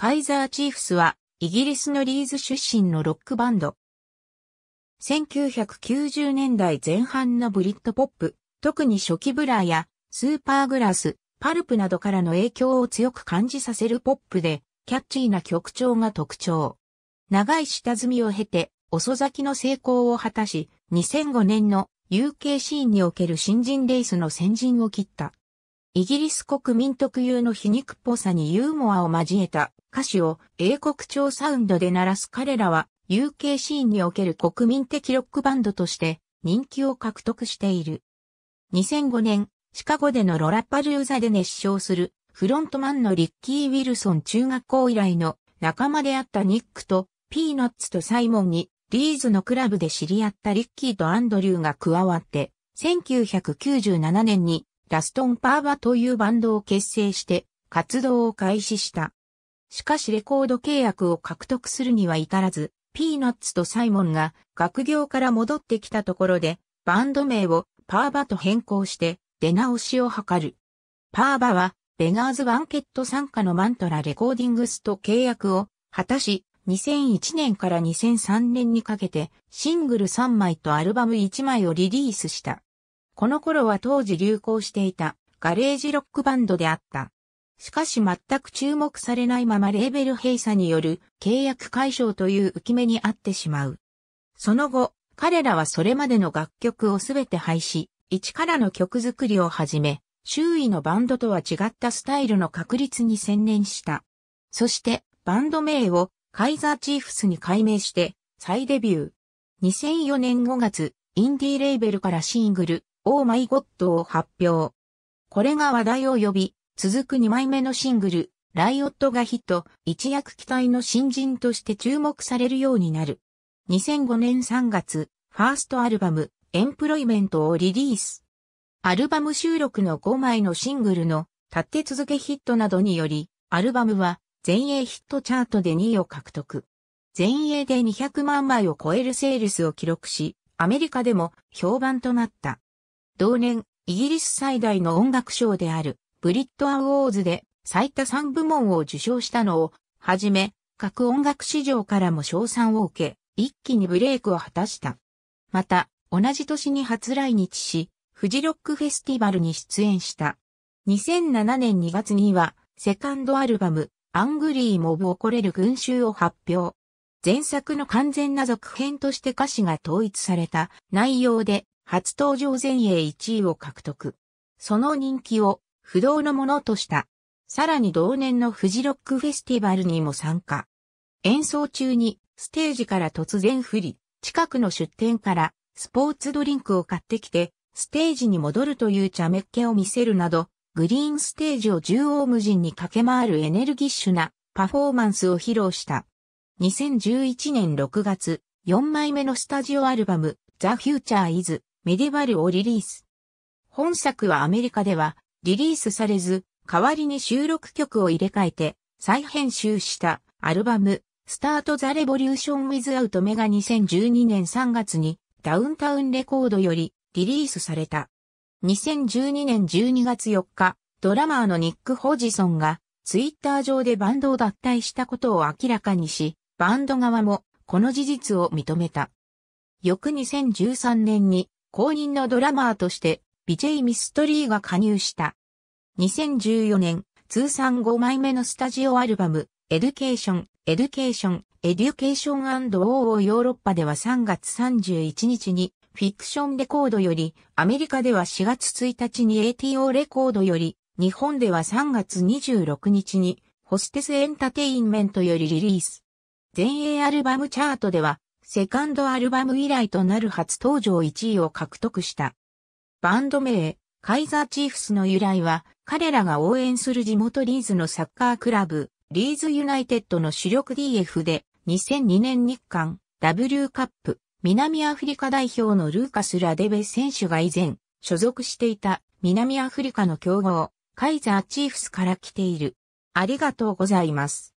カイザーチーフスは、イギリスのリーズ出身のロックバンド。1990年代前半のブリッドポップ、特に初期ブラーや、スーパーグラス、パルプなどからの影響を強く感じさせるポップで、キャッチーな曲調が特徴。長い下積みを経て、遅咲きの成功を果たし、2005年の UK シーンにおける新人レースの先陣を切った。イギリス国民特有の皮肉っぽさにユーモアを交えた歌詞を英国調サウンドで鳴らす彼らは UK シーンにおける国民的ロックバンドとして人気を獲得している。2005年、シカゴでのロラパルーザで熱唱するフロントマンのリッキー・ウィルソン中学校以来の仲間であったニックとピーナッツとサイモンにリーズのクラブで知り合ったリッキーとアンドリューが加わって1997年にラストンパーバというバンドを結成して活動を開始した。しかしレコード契約を獲得するには至らず、ピーナッツとサイモンが学業から戻ってきたところで、バンド名をパーバと変更して出直しを図る。パーバはベガーズバンケット参加のマントラレコーディングスと契約を果たし、2001年から2003年にかけてシングル3枚とアルバム1枚をリリースした。この頃は当時流行していたガレージロックバンドであった。しかし全く注目されないままレーベル閉鎖による契約解消という浮き目にあってしまう。その後、彼らはそれまでの楽曲をすべて廃止、一からの曲作りを始め、周囲のバンドとは違ったスタイルの確立に専念した。そして、バンド名をカイザーチーフスに改名して再デビュー。2004年5月、インディーレーベルからシングル、オーマイゴッドを発表。これが話題を呼び、続く2枚目のシングル、ライオットがヒット、一躍期待の新人として注目されるようになる。2005年3月、ファーストアルバム、エンプロイメントをリリース。アルバム収録の5枚のシングルの立って続けヒットなどにより、アルバムは全英ヒットチャートで2位を獲得。全英で200万枚を超えるセールスを記録し、アメリカでも評判となった。同年、イギリス最大の音楽賞である、ブリットアウォーズで最多3部門を受賞したのを、はじめ、各音楽市場からも賞賛を受け、一気にブレイクを果たした。また、同じ年に初来日し、フジロックフェスティバルに出演した。2007年2月には、セカンドアルバム、アングリーモブ怒れる群衆を発表。前作の完全な続編として歌詞が統一された内容で初登場前衛1位を獲得。その人気を不動のものとした。さらに同年のフジロックフェスティバルにも参加。演奏中にステージから突然降り、近くの出店からスポーツドリンクを買ってきて、ステージに戻るという茶目っ気を見せるなど、グリーンステージを縦横無尽に駆け回るエネルギッシュなパフォーマンスを披露した。2011年6月、4枚目のスタジオアルバム、The Future Is メディバルをリリース。本作はアメリカではリリースされず、代わりに収録曲を入れ替えて再編集したアルバム、スタートザレボリューションウィズアウトメが2012年3月にダウンタウンレコードよりリリースされた。2012年12月4日、ドラマーのニック・ホジソンがツイッター上でバンドを脱退したことを明らかにし、バンド側もこの事実を認めた。翌2013年に公認のドラマーとして、ビジェイ・ミストリーが加入した。2014年、通算5枚目のスタジオアルバム、エデュケーション、エデュケーション、エデュケーションオーヨーロッパでは3月31日に、フィクションレコードより、アメリカでは4月1日に ATO レコードより、日本では3月26日に、ホステスエンタテインメントよりリリース。全英アルバムチャートでは、セカンドアルバム以来となる初登場1位を獲得した。バンド名、カイザーチーフスの由来は、彼らが応援する地元リーズのサッカークラブ、リーズユナイテッドの主力 DF で、2002年日韓 W カップ、南アフリカ代表のルーカス・ラデベ選手が以前、所属していた南アフリカの強豪、カイザーチーフスから来ている。ありがとうございます。